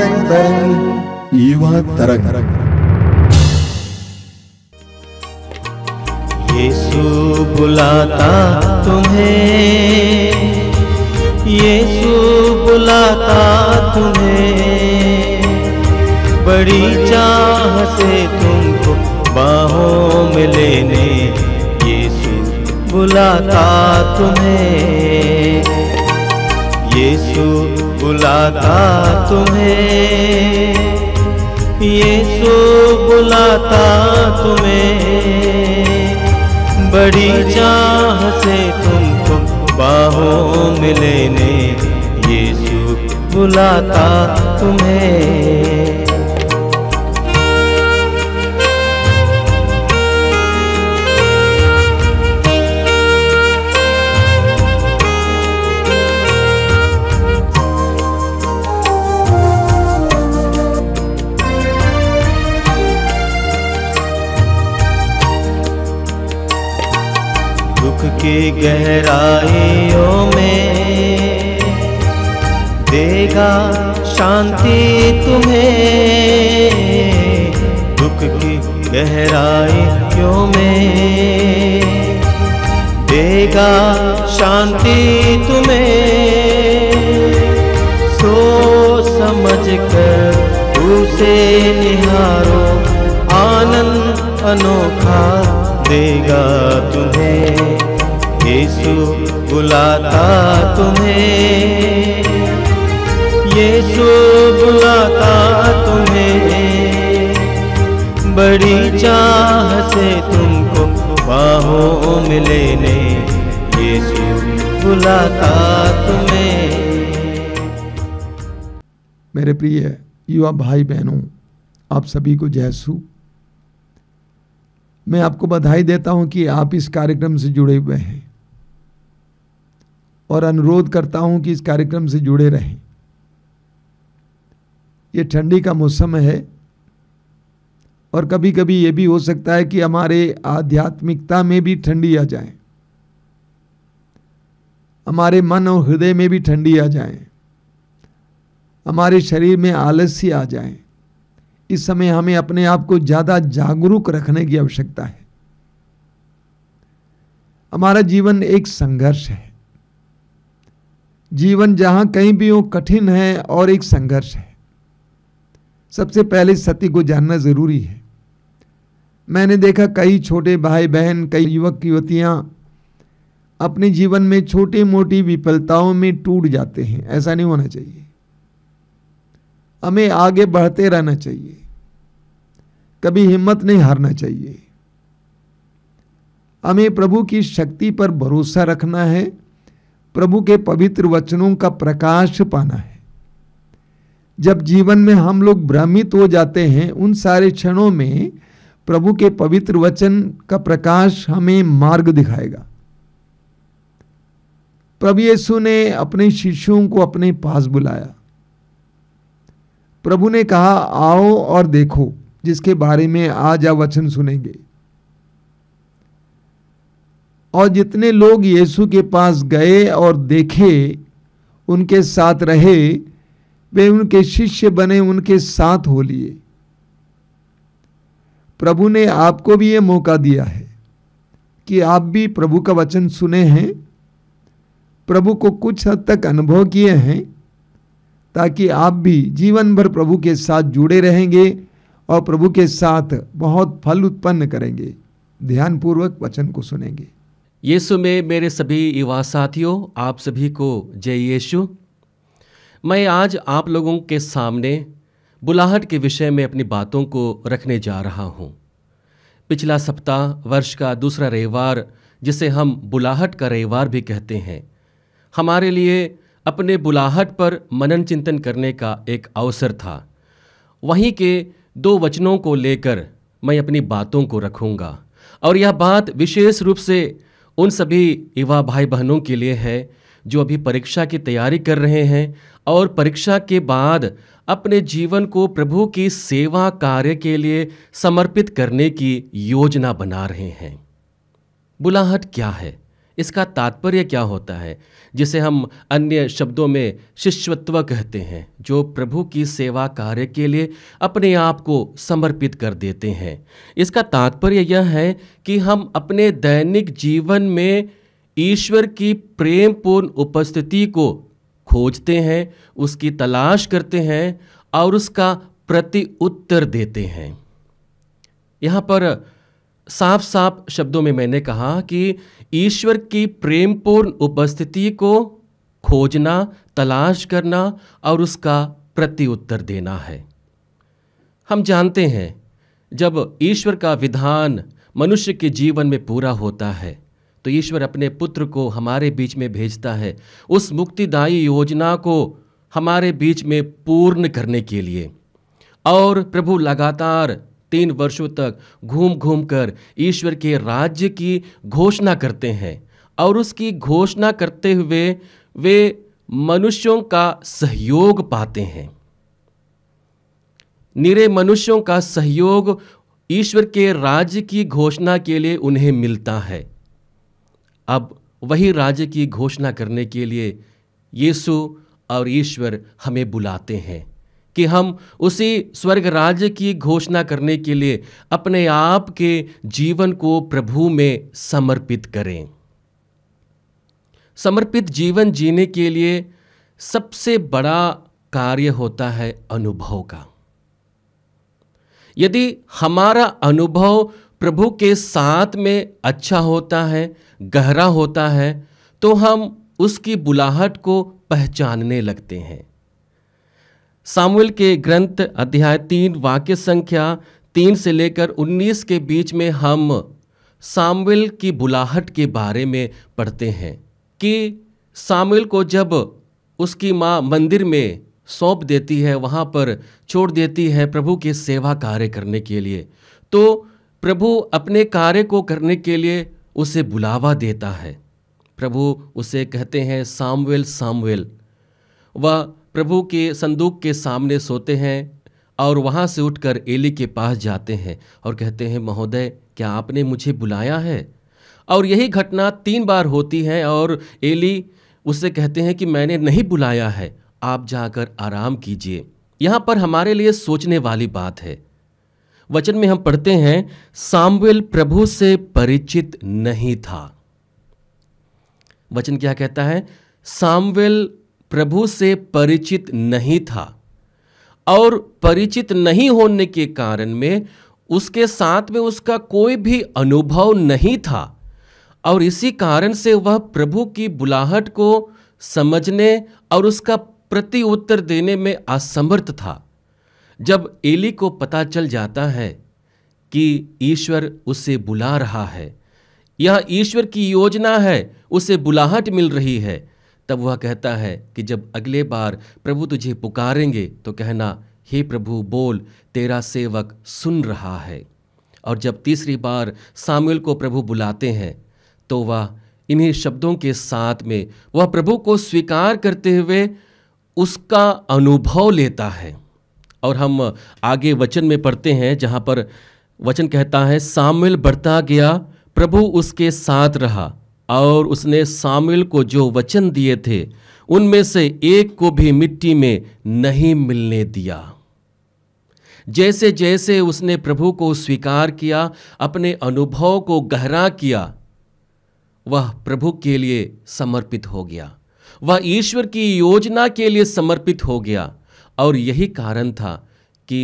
तरंग तरंग युवा तरंग यीशु बुलाता तुम्हें यीशु बुलाता तुम्हें बड़ी चाह से तुमको बाहों में लेने यीशु बुलाता तुम्हें यीशु बुलाता तुम्हें ये सो बुलाता तुम्हें बड़ी चाह से तुमको बाहों में लेने सो बुलाता तुम्हें के गहराइयों में देगा शांति तुम्हें दुख की गहराइयों में देगा शांति तुम्हें सो समझ कर उसे निहारो आनंद अनोखा देगा तुम्हें यीशु बुलाता तुम्हें यीशु बुलाता तुम्हें बड़ी चाह से तुमको बाहों में लेने यीशु बुलाता तुम्हें मेरे प्रिय युवा भाई बहनों आप सभी को जयसु मैं आपको बधाई देता हूं कि आप इस कार्यक्रम से जुड़े हुए हैं और अनुरोध करता हूं कि इस कार्यक्रम से जुड़े रहें ये ठंडी का मौसम है और कभी कभी ये भी हो सकता है कि हमारे आध्यात्मिकता में भी ठंडी आ जाए हमारे मन और हृदय में भी ठंडी आ जाए हमारे शरीर में आलस्य आ जाए इस समय हमें अपने आप को ज़्यादा जागरूक रखने की आवश्यकता है हमारा जीवन एक संघर्ष है जीवन जहां कहीं भी हो कठिन है और एक संघर्ष है सबसे पहले सत्य को जानना ज़रूरी है मैंने देखा कई छोटे भाई बहन कई युवक युवतियां अपने जीवन में छोटी मोटी विफलताओं में टूट जाते हैं ऐसा नहीं होना चाहिए हमें आगे बढ़ते रहना चाहिए कभी हिम्मत नहीं हारना चाहिए हमें प्रभु की शक्ति पर भरोसा रखना है प्रभु के पवित्र वचनों का प्रकाश पाना है जब जीवन में हम लोग भ्रमित हो जाते हैं उन सारे क्षणों में प्रभु के पवित्र वचन का प्रकाश हमें मार्ग दिखाएगा प्रभु यीशु ने अपने शिष्यों को अपने पास बुलाया प्रभु ने कहा आओ और देखो जिसके बारे में आज आप वचन सुनेंगे और जितने लोग यीशु के पास गए और देखे उनके साथ रहे वे उनके शिष्य बने उनके साथ हो लिए प्रभु ने आपको भी ये मौका दिया है कि आप भी प्रभु का वचन सुने हैं प्रभु को कुछ हद तक अनुभव किए हैं ताकि आप भी जीवन भर प्रभु के साथ जुड़े रहेंगे और प्रभु के साथ बहुत फल उत्पन्न करेंगे ध्यानपूर्वक वचन को सुनेंगे यीशु में मेरे सभी युवा साथियों आप सभी को जय यीशु मैं आज आप लोगों के सामने बुलाहट के विषय में अपनी बातों को रखने जा रहा हूँ पिछला सप्ताह वर्ष का दूसरा रविवार जिसे हम बुलाहट का रविवार भी कहते हैं हमारे लिए अपने बुलाहट पर मनन चिंतन करने का एक अवसर था वहीं के दो वचनों को लेकर मैं अपनी बातों को रखूँगा और यह बात विशेष रूप से उन सभी युवा भाई बहनों के लिए है जो अभी परीक्षा की तैयारी कर रहे हैं और परीक्षा के बाद अपने जीवन को प्रभु की सेवा कार्य के लिए समर्पित करने की योजना बना रहे हैं बुलाहट क्या है इसका तात्पर्य क्या होता है जिसे हम अन्य शब्दों में शिष्यत्व कहते हैं जो प्रभु की सेवा कार्य के लिए अपने आप को समर्पित कर देते हैं इसका तात्पर्य यह है कि हम अपने दैनिक जीवन में ईश्वर की प्रेमपूर्ण उपस्थिति को खोजते हैं उसकी तलाश करते हैं और उसका प्रति उत्तर देते हैं यहाँ पर साफ साफ शब्दों में मैंने कहा कि ईश्वर की प्रेमपूर्ण उपस्थिति को खोजना तलाश करना और उसका प्रत्युत्तर देना है हम जानते हैं जब ईश्वर का विधान मनुष्य के जीवन में पूरा होता है तो ईश्वर अपने पुत्र को हमारे बीच में भेजता है उस मुक्तिदायी योजना को हमारे बीच में पूर्ण करने के लिए और प्रभु लगातार तीन वर्षों तक घूम घूम कर ईश्वर के राज्य की घोषणा करते हैं और उसकी घोषणा करते हुए वे मनुष्यों का सहयोग पाते हैं निरे मनुष्यों का सहयोग ईश्वर के राज्य की घोषणा के लिए उन्हें मिलता है अब वही राज्य की घोषणा करने के लिए यीशु और ईश्वर हमें बुलाते हैं कि हम उसी स्वर्ग राज्य की घोषणा करने के लिए अपने आप के जीवन को प्रभु में समर्पित करें समर्पित जीवन जीने के लिए सबसे बड़ा कार्य होता है अनुभव का यदि हमारा अनुभव प्रभु के साथ में अच्छा होता है गहरा होता है तो हम उसकी बुलाहट को पहचानने लगते हैं सामुएल के ग्रंथ अध्याय तीन वाक्य संख्या तीन से लेकर उन्नीस के बीच में हम सामुएल की बुलाहट के बारे में पढ़ते हैं कि सामुएल को जब उसकी माँ मंदिर में सौंप देती है वहाँ पर छोड़ देती है प्रभु के सेवा कार्य करने के लिए तो प्रभु अपने कार्य को करने के लिए उसे बुलावा देता है प्रभु उसे कहते हैं सामवेल सामवेल वह प्रभु के संदूक के सामने सोते हैं और वहाँ से उठकर एली के पास जाते हैं और कहते हैं महोदय क्या आपने मुझे बुलाया है और यही घटना तीन बार होती है और एली उससे कहते हैं कि मैंने नहीं बुलाया है आप जाकर आराम कीजिए यहाँ पर हमारे लिए सोचने वाली बात है वचन में हम पढ़ते हैं सामवेल प्रभु से परिचित नहीं था वचन क्या कहता है सामवेल प्रभु से परिचित नहीं था और परिचित नहीं होने के कारण में उसके साथ में उसका कोई भी अनुभव नहीं था और इसी कारण से वह प्रभु की बुलाहट को समझने और उसका प्रति उत्तर देने में असमर्थ था जब एली को पता चल जाता है कि ईश्वर उसे बुला रहा है यह ईश्वर की योजना है उसे बुलाहट मिल रही है तब वह कहता है कि जब अगले बार प्रभु तुझे पुकारेंगे तो कहना हे प्रभु बोल तेरा सेवक सुन रहा है और जब तीसरी बार सामुएल को प्रभु बुलाते हैं तो वह इन्हीं शब्दों के साथ में वह प्रभु को स्वीकार करते हुए उसका अनुभव लेता है और हम आगे वचन में पढ़ते हैं जहाँ पर वचन कहता है सामुएल बढ़ता गया प्रभु उसके साथ रहा और उसने शामिल को जो वचन दिए थे उनमें से एक को भी मिट्टी में नहीं मिलने दिया जैसे जैसे उसने प्रभु को स्वीकार किया अपने अनुभव को गहरा किया वह प्रभु के लिए समर्पित हो गया वह ईश्वर की योजना के लिए समर्पित हो गया और यही कारण था कि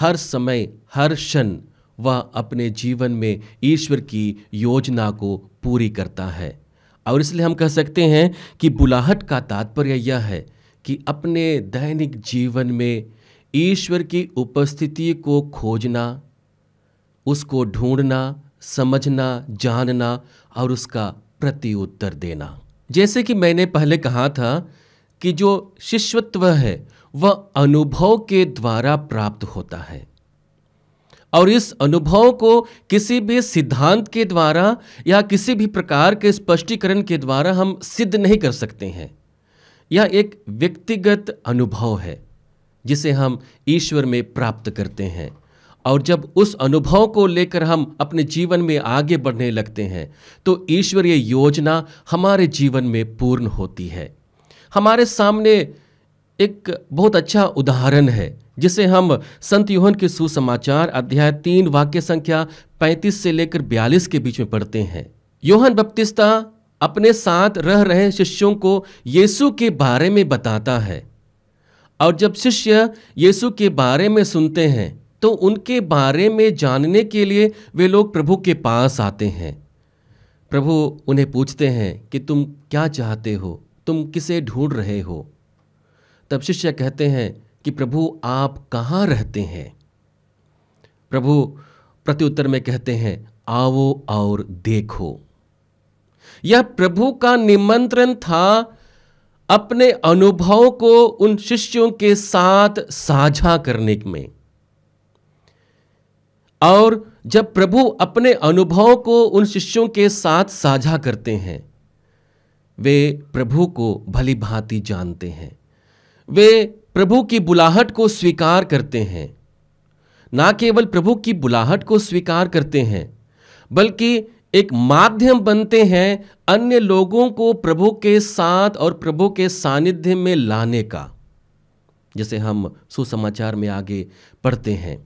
हर समय हर क्षण वह अपने जीवन में ईश्वर की योजना को पूरी करता है और इसलिए हम कह सकते हैं कि बुलाहट का तात्पर्य यह है कि अपने दैनिक जीवन में ईश्वर की उपस्थिति को खोजना उसको ढूंढना समझना जानना और उसका प्रतिउत्तर देना जैसे कि मैंने पहले कहा था कि जो शिष्यत्व है वह अनुभव के द्वारा प्राप्त होता है और इस अनुभव को किसी भी सिद्धांत के द्वारा या किसी भी प्रकार के स्पष्टीकरण के द्वारा हम सिद्ध नहीं कर सकते हैं यह एक व्यक्तिगत अनुभव है जिसे हम ईश्वर में प्राप्त करते हैं और जब उस अनुभव को लेकर हम अपने जीवन में आगे बढ़ने लगते हैं तो ईश्वरीय योजना हमारे जीवन में पूर्ण होती है हमारे सामने एक बहुत अच्छा उदाहरण है जिसे हम संत योहन के सुसमाचार अध्याय तीन वाक्य संख्या 35 से लेकर 42 के बीच में पढ़ते हैं योहन बपतिस्ता अपने साथ रह रहे शिष्यों को येसु के बारे में बताता है और जब शिष्य येसु के बारे में सुनते हैं तो उनके बारे में जानने के लिए वे लोग प्रभु के पास आते हैं प्रभु उन्हें पूछते हैं कि तुम क्या चाहते हो तुम किसे ढूंढ रहे हो तब शिष्य कहते हैं कि प्रभु आप कहाँ रहते हैं प्रभु प्रत्युत्तर में कहते हैं आओ और देखो यह प्रभु का निमंत्रण था अपने अनुभव को उन शिष्यों के साथ साझा करने में और जब प्रभु अपने अनुभव को उन शिष्यों के साथ साझा करते हैं वे प्रभु को भली भांति जानते हैं वे प्रभु की बुलाहट को स्वीकार करते हैं ना केवल प्रभु की बुलाहट को स्वीकार करते हैं बल्कि एक माध्यम बनते हैं अन्य लोगों को प्रभु के साथ और प्रभु के सानिध्य में लाने का जैसे हम सुसमाचार में आगे पढ़ते हैं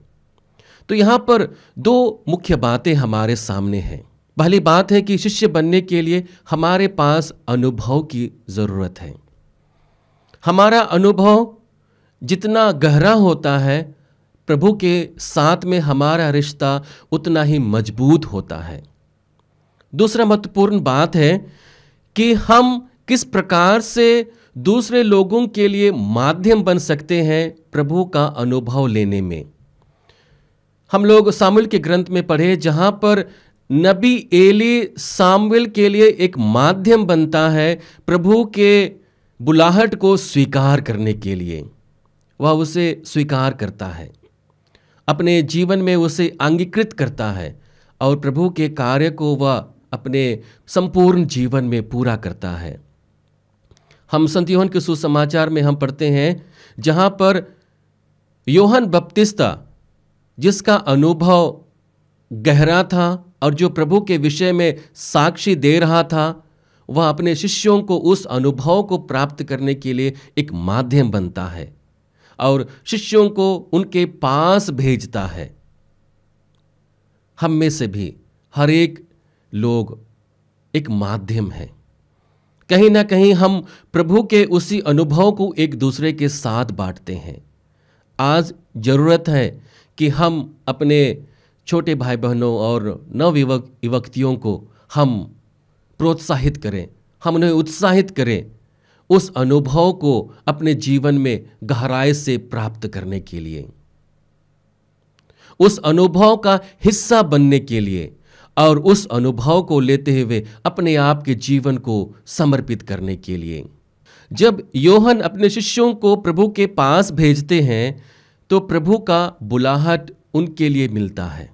तो यहां पर दो मुख्य बातें हमारे सामने हैं पहली बात है कि शिष्य बनने के लिए हमारे पास अनुभव की ज़रूरत है हमारा अनुभव जितना गहरा होता है प्रभु के साथ में हमारा रिश्ता उतना ही मजबूत होता है दूसरा महत्वपूर्ण बात है कि हम किस प्रकार से दूसरे लोगों के लिए माध्यम बन सकते हैं प्रभु का अनुभव लेने में हम लोग सामुल के ग्रंथ में पढ़े जहां पर नबी एली सामुल के लिए एक माध्यम बनता है प्रभु के बुलाहट को स्वीकार करने के लिए वह उसे स्वीकार करता है अपने जीवन में उसे अंगीकृत करता है और प्रभु के कार्य को वह अपने संपूर्ण जीवन में पूरा करता है हम संत योहन के सुसमाचार में हम पढ़ते हैं जहां पर योहन बपतिस्ता जिसका अनुभव गहरा था और जो प्रभु के विषय में साक्षी दे रहा था वह अपने शिष्यों को उस अनुभव को प्राप्त करने के लिए एक माध्यम बनता है और शिष्यों को उनके पास भेजता है हम में से भी हर एक लोग एक माध्यम है कहीं ना कहीं हम प्रभु के उसी अनुभव को एक दूसरे के साथ बांटते हैं आज जरूरत है कि हम अपने छोटे भाई बहनों और नवयुवक युवक्तियों को हम प्रोत्साहित करें हम उन्हें उत्साहित करें उस अनुभव को अपने जीवन में गहराई से प्राप्त करने के लिए उस अनुभव का हिस्सा बनने के लिए और उस अनुभव को लेते हुए अपने आप के जीवन को समर्पित करने के लिए जब योहन अपने शिष्यों को प्रभु के पास भेजते हैं तो प्रभु का बुलाहट उनके लिए मिलता है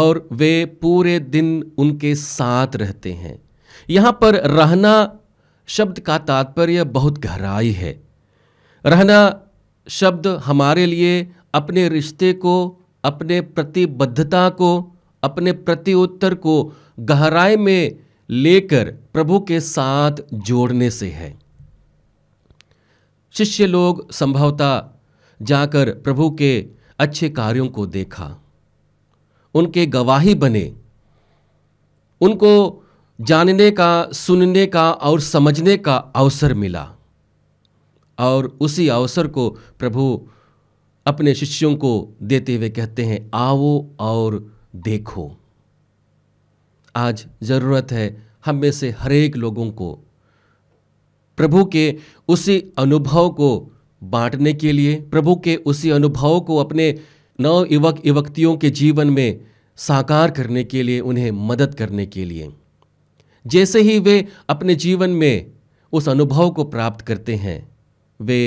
और वे पूरे दिन उनके साथ रहते हैं यहां पर रहना शब्द का तात्पर्य बहुत गहराई है रहना शब्द हमारे लिए अपने रिश्ते को अपने प्रतिबद्धता को अपने प्रति उत्तर को गहराई में लेकर प्रभु के साथ जोड़ने से है शिष्य लोग संभवतः जाकर प्रभु के अच्छे कार्यों को देखा उनके गवाही बने उनको जानने का सुनने का और समझने का अवसर मिला और उसी अवसर को प्रभु अपने शिष्यों को देते हुए कहते हैं आओ और देखो आज ज़रूरत है हम में से हरेक लोगों को प्रभु के उसी अनुभव को बांटने के लिए प्रभु के उसी अनुभव को अपने नव युवक युवतियों के जीवन में साकार करने के लिए उन्हें मदद करने के लिए जैसे ही वे अपने जीवन में उस अनुभव को प्राप्त करते हैं वे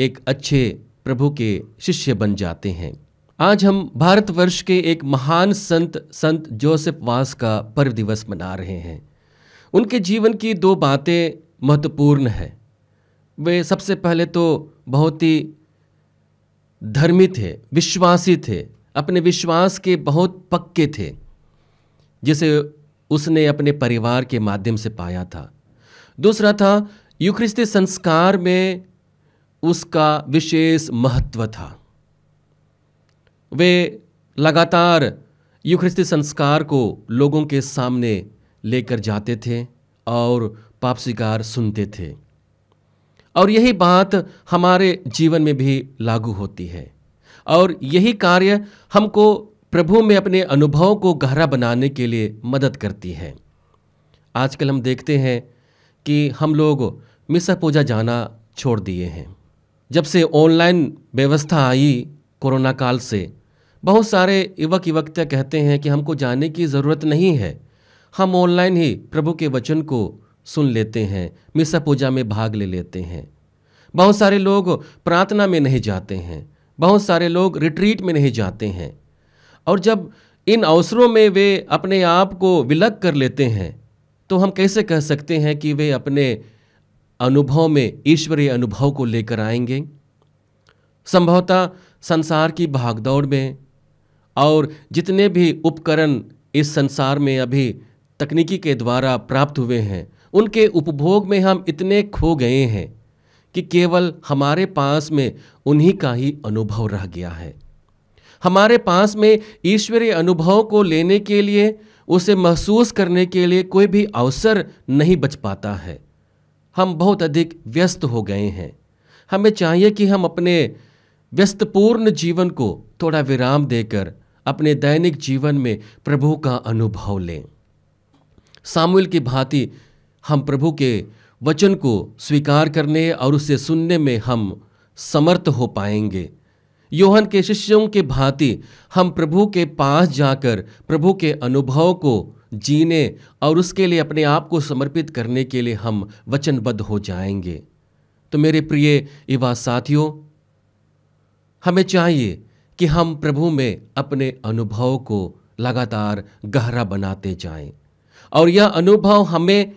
एक अच्छे प्रभु के शिष्य बन जाते हैं आज हम भारतवर्ष के एक महान संत संत जोसेफ वास का पर्व दिवस मना रहे हैं उनके जीवन की दो बातें महत्वपूर्ण हैं वे सबसे पहले तो बहुत ही धर्मी थे विश्वासी थे अपने विश्वास के बहुत पक्के थे जिसे उसने अपने परिवार के माध्यम से पाया था दूसरा था यूखरिस्ती संस्कार में उसका विशेष महत्व था वे लगातार यूखरिस्ती संस्कार को लोगों के सामने लेकर जाते थे और पाप स्वीकार सुनते थे और यही बात हमारे जीवन में भी लागू होती है और यही कार्य हमको प्रभु में अपने अनुभव को गहरा बनाने के लिए मदद करती हैं आजकल हम देखते हैं कि हम लोग मिसा पूजा जाना छोड़ दिए हैं जब से ऑनलाइन व्यवस्था आई कोरोना काल से बहुत सारे युवक युवतियाँ कहते हैं कि हमको जाने की ज़रूरत नहीं है हम ऑनलाइन ही प्रभु के वचन को सुन लेते हैं मिसा पूजा में भाग ले लेते हैं बहुत सारे लोग प्रार्थना में नहीं जाते हैं बहुत सारे लोग रिट्रीट में नहीं जाते हैं और जब इन अवसरों में वे अपने आप को विलग कर लेते हैं तो हम कैसे कह सकते हैं कि वे अपने अनुभव में ईश्वरीय अनुभव को लेकर आएंगे संभवतः संसार की भागदौड़ में और जितने भी उपकरण इस संसार में अभी तकनीकी के द्वारा प्राप्त हुए हैं उनके उपभोग में हम इतने खो गए हैं कि केवल हमारे पास में उन्हीं का ही अनुभव रह गया है हमारे पास में ईश्वरीय अनुभव को लेने के लिए उसे महसूस करने के लिए कोई भी अवसर नहीं बच पाता है हम बहुत अधिक व्यस्त हो गए हैं हमें चाहिए कि हम अपने व्यस्तपूर्ण जीवन को थोड़ा विराम देकर अपने दैनिक जीवन में प्रभु का अनुभव लें सामूल की भांति हम प्रभु के वचन को स्वीकार करने और उसे सुनने में हम समर्थ हो पाएंगे योहन के शिष्यों के भांति हम प्रभु के पास जाकर प्रभु के अनुभव को जीने और उसके लिए अपने आप को समर्पित करने के लिए हम वचनबद्ध हो जाएंगे तो मेरे प्रिय युवा साथियों हमें चाहिए कि हम प्रभु में अपने अनुभव को लगातार गहरा बनाते जाएं और यह अनुभव हमें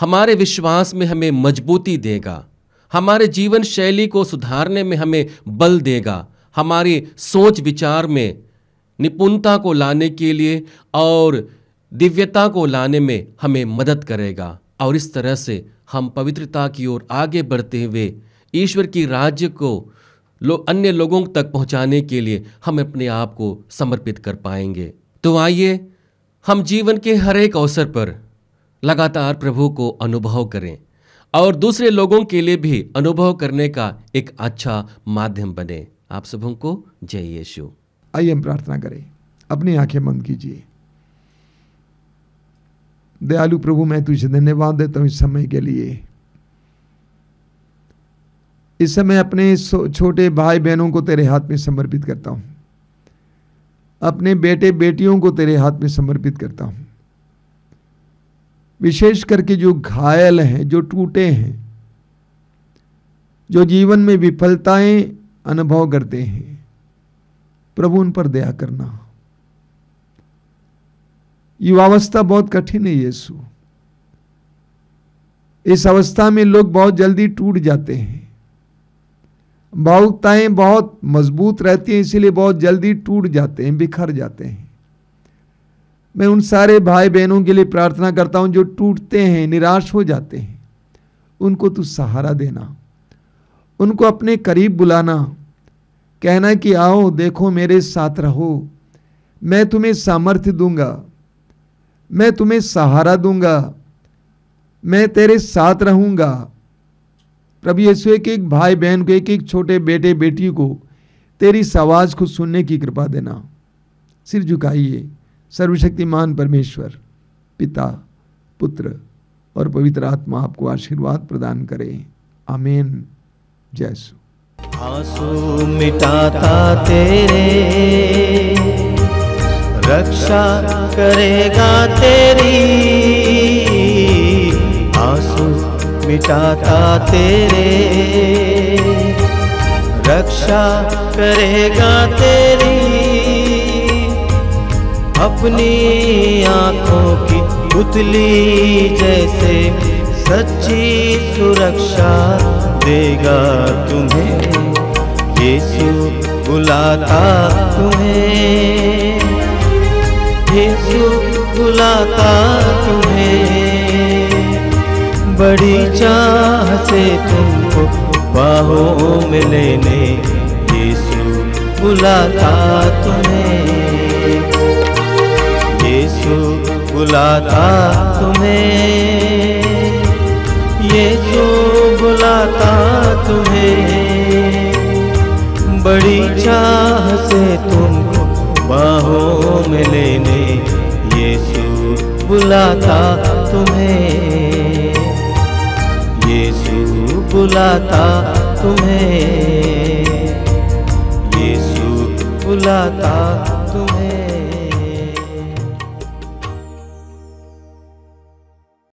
हमारे विश्वास में हमें मजबूती देगा हमारे जीवन शैली को सुधारने में हमें बल देगा हमारी सोच विचार में निपुणता को लाने के लिए और दिव्यता को लाने में हमें मदद करेगा और इस तरह से हम पवित्रता की ओर आगे बढ़ते हुए ईश्वर की राज्य को लो अन्य लोगों तक पहुंचाने के लिए हम अपने आप को समर्पित कर पाएंगे तो आइए हम जीवन के हर एक अवसर पर लगातार प्रभु को अनुभव करें और दूसरे लोगों के लिए भी अनुभव करने का एक अच्छा माध्यम बने आप सबों को जय यीशु आइए हम प्रार्थना करें अपनी आंखें बंद कीजिए दयालु प्रभु मैं तुझे धन्यवाद देता हूं इस समय के लिए इस समय अपने छोटे भाई बहनों को तेरे हाथ में समर्पित करता हूं अपने बेटे बेटियों को तेरे हाथ में समर्पित करता हूं विशेष करके जो घायल हैं जो टूटे हैं जो जीवन में विफलताएं अनुभव करते हैं प्रभु उन पर दया करना युवावस्था बहुत कठिन है यीशु इस अवस्था में लोग बहुत जल्दी टूट जाते हैं भावुकताएं बहुत मजबूत रहती हैं इसीलिए बहुत जल्दी टूट जाते हैं बिखर जाते हैं मैं उन सारे भाई बहनों के लिए प्रार्थना करता हूं जो टूटते हैं निराश हो जाते हैं उनको तू सहारा देना उनको अपने करीब बुलाना कहना कि आओ देखो मेरे साथ रहो मैं तुम्हें सामर्थ्य दूंगा मैं तुम्हें सहारा दूंगा मैं तेरे साथ रहूंगा प्रभु यीशु एक एक भाई बहन को एक एक छोटे बेटे बेटी को तेरी आवाज़ को सुनने की कृपा देना सिर झुकाइए सर्वशक्तिमान परमेश्वर पिता पुत्र और पवित्र आत्मा आपको आशीर्वाद प्रदान करें आमीन जय सु आंसू मिटाता तेरे रक्षा करेगा तेरी आंसू मिटाता तेरे रक्षा करेगा तेरी अपनी आंखों की पुतली जैसे सच्ची सुरक्षा देगा तुम्हें यीशु बुलाता तुम्हें यीशु बुलाता तुम्हें बड़ी चाह से तुमको बाहों में लेने यीशु बुलाता तुम्हें यीशु बुलाता तुम्हें ये जो बुलाता तुम्हें बड़ी चाह से तुमको बाहों में लेने यीशु बुलाता तुम्हें यीशु बुलाता तुम्हें यीशु बुलाता